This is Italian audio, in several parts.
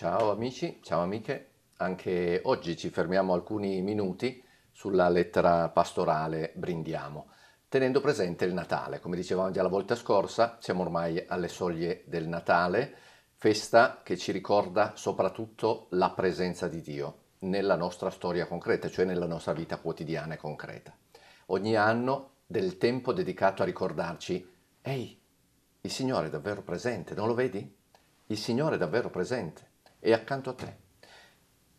Ciao amici, ciao amiche, anche oggi ci fermiamo alcuni minuti sulla lettera pastorale Brindiamo, tenendo presente il Natale. Come dicevamo già la volta scorsa, siamo ormai alle soglie del Natale, festa che ci ricorda soprattutto la presenza di Dio nella nostra storia concreta, cioè nella nostra vita quotidiana e concreta. Ogni anno del tempo dedicato a ricordarci, ehi, il Signore è davvero presente, non lo vedi? Il Signore è davvero presente è accanto a te.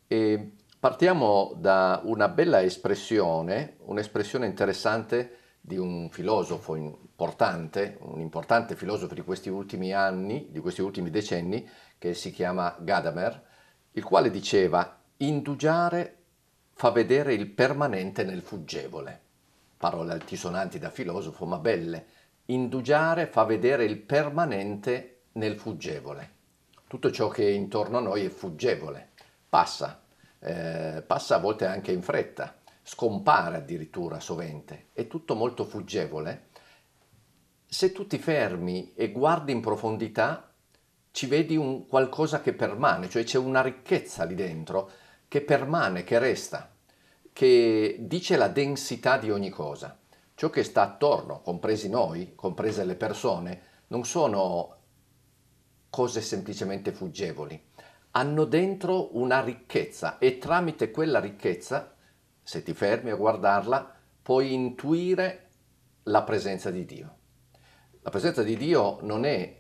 E partiamo da una bella espressione, un'espressione interessante di un filosofo importante, un importante filosofo di questi ultimi anni, di questi ultimi decenni, che si chiama Gadamer, il quale diceva indugiare fa vedere il permanente nel fuggevole. Parole altisonanti da filosofo, ma belle. Indugiare fa vedere il permanente nel fuggevole tutto ciò che è intorno a noi è fuggevole, passa, eh, passa a volte anche in fretta, scompare addirittura sovente, è tutto molto fuggevole. Se tu ti fermi e guardi in profondità, ci vedi un qualcosa che permane, cioè c'è una ricchezza lì dentro che permane, che resta, che dice la densità di ogni cosa. Ciò che sta attorno, compresi noi, comprese le persone, non sono cose semplicemente fuggevoli, hanno dentro una ricchezza e tramite quella ricchezza, se ti fermi a guardarla, puoi intuire la presenza di Dio. La presenza di Dio non è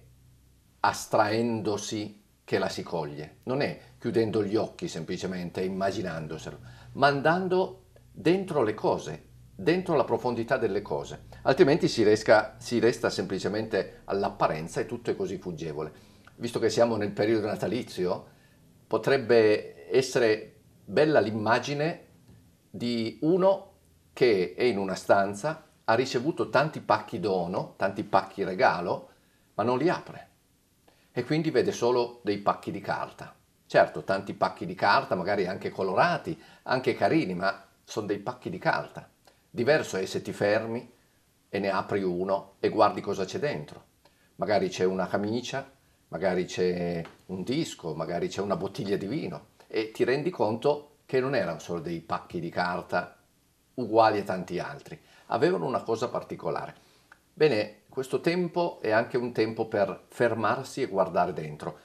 astraendosi che la si coglie, non è chiudendo gli occhi semplicemente, immaginandoselo, ma andando dentro le cose, dentro la profondità delle cose, altrimenti si, resca, si resta semplicemente all'apparenza e tutto è così fuggevole visto che siamo nel periodo natalizio, potrebbe essere bella l'immagine di uno che è in una stanza, ha ricevuto tanti pacchi dono, tanti pacchi regalo, ma non li apre e quindi vede solo dei pacchi di carta. Certo, tanti pacchi di carta, magari anche colorati, anche carini, ma sono dei pacchi di carta. Diverso è se ti fermi e ne apri uno e guardi cosa c'è dentro. Magari c'è una camicia, magari c'è un disco, magari c'è una bottiglia di vino e ti rendi conto che non erano solo dei pacchi di carta uguali a tanti altri, avevano una cosa particolare. Bene, questo tempo è anche un tempo per fermarsi e guardare dentro,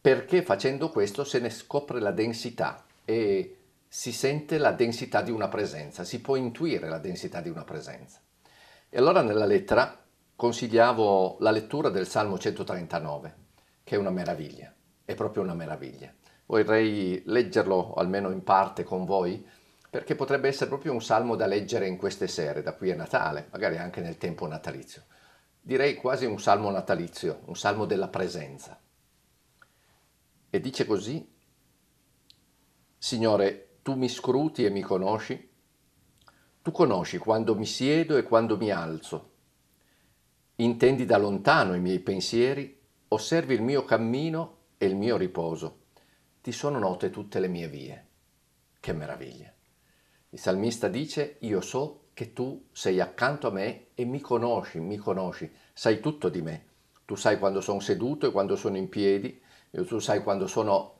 perché facendo questo se ne scopre la densità e si sente la densità di una presenza, si può intuire la densità di una presenza. E allora nella lettera consigliavo la lettura del Salmo 139, che è una meraviglia, è proprio una meraviglia. Vorrei leggerlo almeno in parte con voi perché potrebbe essere proprio un salmo da leggere in queste sere, da qui a Natale, magari anche nel tempo natalizio. Direi quasi un salmo natalizio, un salmo della presenza. E dice così, Signore, tu mi scruti e mi conosci, tu conosci quando mi siedo e quando mi alzo, intendi da lontano i miei pensieri Osservi il mio cammino e il mio riposo. Ti sono note tutte le mie vie. Che meraviglia. Il salmista dice, io so che tu sei accanto a me e mi conosci, mi conosci, sai tutto di me. Tu sai quando sono seduto e quando sono in piedi, tu sai quando sono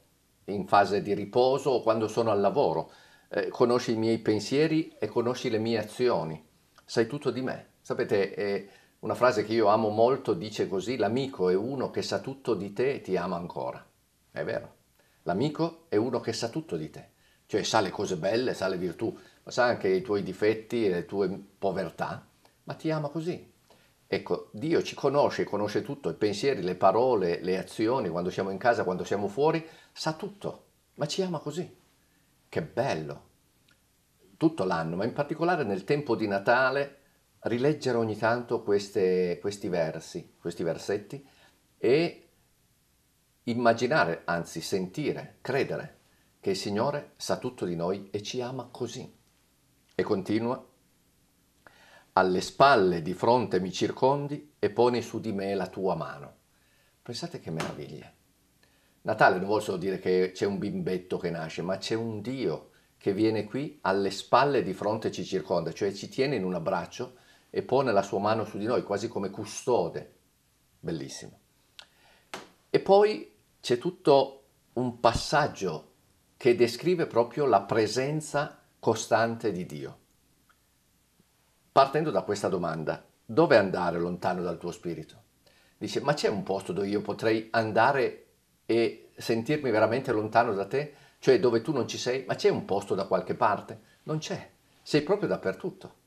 in fase di riposo o quando sono al lavoro. Eh, conosci i miei pensieri e conosci le mie azioni. Sai tutto di me. Sapete, eh, una frase che io amo molto dice così, l'amico è uno che sa tutto di te e ti ama ancora. È vero, l'amico è uno che sa tutto di te, cioè sa le cose belle, sa le virtù, ma sa anche i tuoi difetti e le tue povertà, ma ti ama così. Ecco, Dio ci conosce, conosce tutto, i pensieri, le parole, le azioni, quando siamo in casa, quando siamo fuori, sa tutto, ma ci ama così. Che bello! Tutto l'anno, ma in particolare nel tempo di Natale rileggere ogni tanto queste, questi versi, questi versetti e immaginare, anzi sentire, credere che il Signore sa tutto di noi e ci ama così. E continua, alle spalle di fronte mi circondi e poni su di me la tua mano. Pensate che meraviglia. Natale non vuol solo dire che c'è un bimbetto che nasce, ma c'è un Dio che viene qui alle spalle di fronte ci circonda, cioè ci tiene in un abbraccio e pone la sua mano su di noi, quasi come custode. Bellissimo. E poi c'è tutto un passaggio che descrive proprio la presenza costante di Dio. Partendo da questa domanda, dove andare lontano dal tuo spirito? Dice, ma c'è un posto dove io potrei andare e sentirmi veramente lontano da te? Cioè dove tu non ci sei? Ma c'è un posto da qualche parte? Non c'è, sei proprio dappertutto.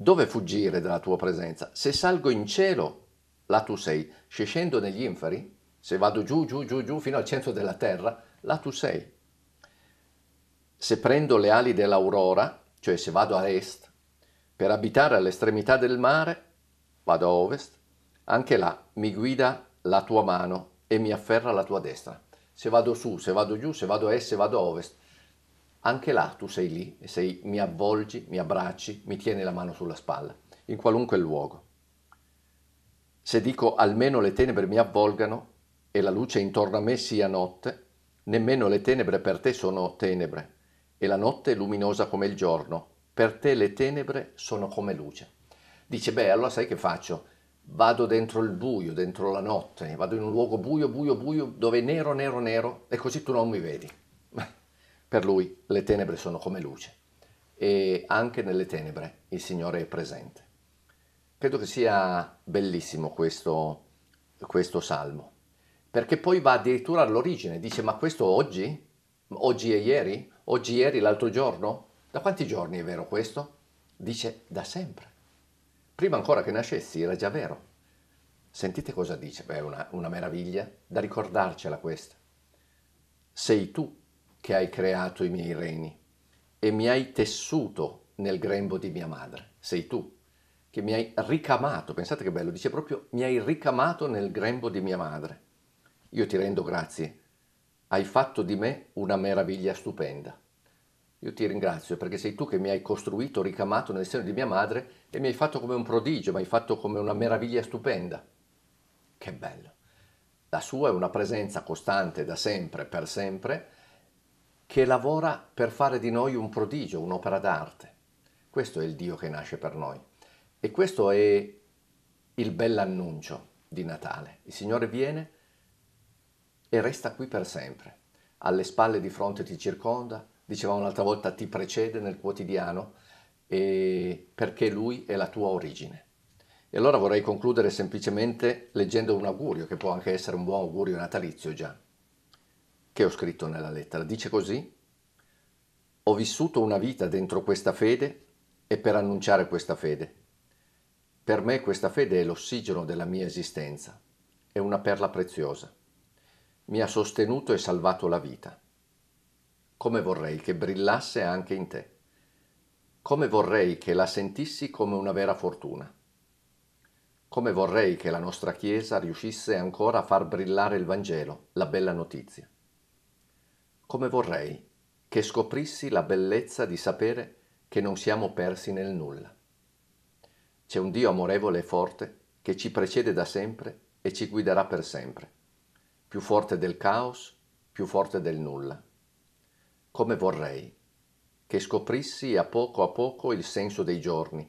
Dove fuggire dalla tua presenza? Se salgo in cielo, là tu sei. Se scendo negli inferi, se vado giù, giù, giù, giù fino al centro della terra, là tu sei. Se prendo le ali dell'aurora, cioè se vado a est, per abitare all'estremità del mare, vado a ovest, anche là mi guida la tua mano e mi afferra la tua destra. Se vado su, se vado giù, se vado a est, se vado a ovest, anche là tu sei lì e sei, mi avvolgi, mi abbracci, mi tieni la mano sulla spalla, in qualunque luogo. Se dico almeno le tenebre mi avvolgano e la luce intorno a me sia notte, nemmeno le tenebre per te sono tenebre, e la notte è luminosa come il giorno, per te le tenebre sono come luce. Dice, beh, allora sai che faccio? Vado dentro il buio, dentro la notte, vado in un luogo buio, buio, buio, dove è nero, nero, nero, e così tu non mi vedi. Per lui le tenebre sono come luce e anche nelle tenebre il Signore è presente. Credo che sia bellissimo questo, questo salmo, perché poi va addirittura all'origine, dice ma questo oggi? Oggi e ieri? Oggi, ieri, l'altro giorno? Da quanti giorni è vero questo? Dice da sempre. Prima ancora che nascessi era già vero. Sentite cosa dice, beh, è una, una meraviglia da ricordarcela questa. Sei tu che hai creato i miei reni e mi hai tessuto nel grembo di mia madre. Sei tu che mi hai ricamato, pensate che bello, dice proprio mi hai ricamato nel grembo di mia madre. Io ti rendo grazie, hai fatto di me una meraviglia stupenda. Io ti ringrazio perché sei tu che mi hai costruito, ricamato nel seno di mia madre e mi hai fatto come un prodigio, mi hai fatto come una meraviglia stupenda. Che bello. La sua è una presenza costante da sempre, per sempre, che lavora per fare di noi un prodigio, un'opera d'arte. Questo è il Dio che nasce per noi. E questo è il bell'annuncio di Natale. Il Signore viene e resta qui per sempre. Alle spalle di fronte ti circonda, dicevamo un'altra volta, ti precede nel quotidiano perché Lui è la tua origine. E allora vorrei concludere semplicemente leggendo un augurio, che può anche essere un buon augurio natalizio già che ho scritto nella lettera. Dice così, ho vissuto una vita dentro questa fede e per annunciare questa fede. Per me questa fede è l'ossigeno della mia esistenza, è una perla preziosa. Mi ha sostenuto e salvato la vita. Come vorrei che brillasse anche in te. Come vorrei che la sentissi come una vera fortuna. Come vorrei che la nostra Chiesa riuscisse ancora a far brillare il Vangelo, la bella notizia come vorrei che scoprissi la bellezza di sapere che non siamo persi nel nulla. C'è un Dio amorevole e forte che ci precede da sempre e ci guiderà per sempre, più forte del caos, più forte del nulla. Come vorrei che scoprissi a poco a poco il senso dei giorni,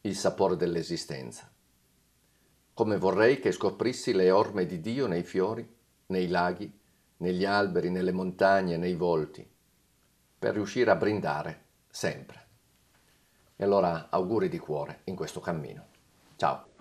il sapore dell'esistenza. Come vorrei che scoprissi le orme di Dio nei fiori, nei laghi, negli alberi, nelle montagne, nei volti, per riuscire a brindare sempre. E allora auguri di cuore in questo cammino. Ciao!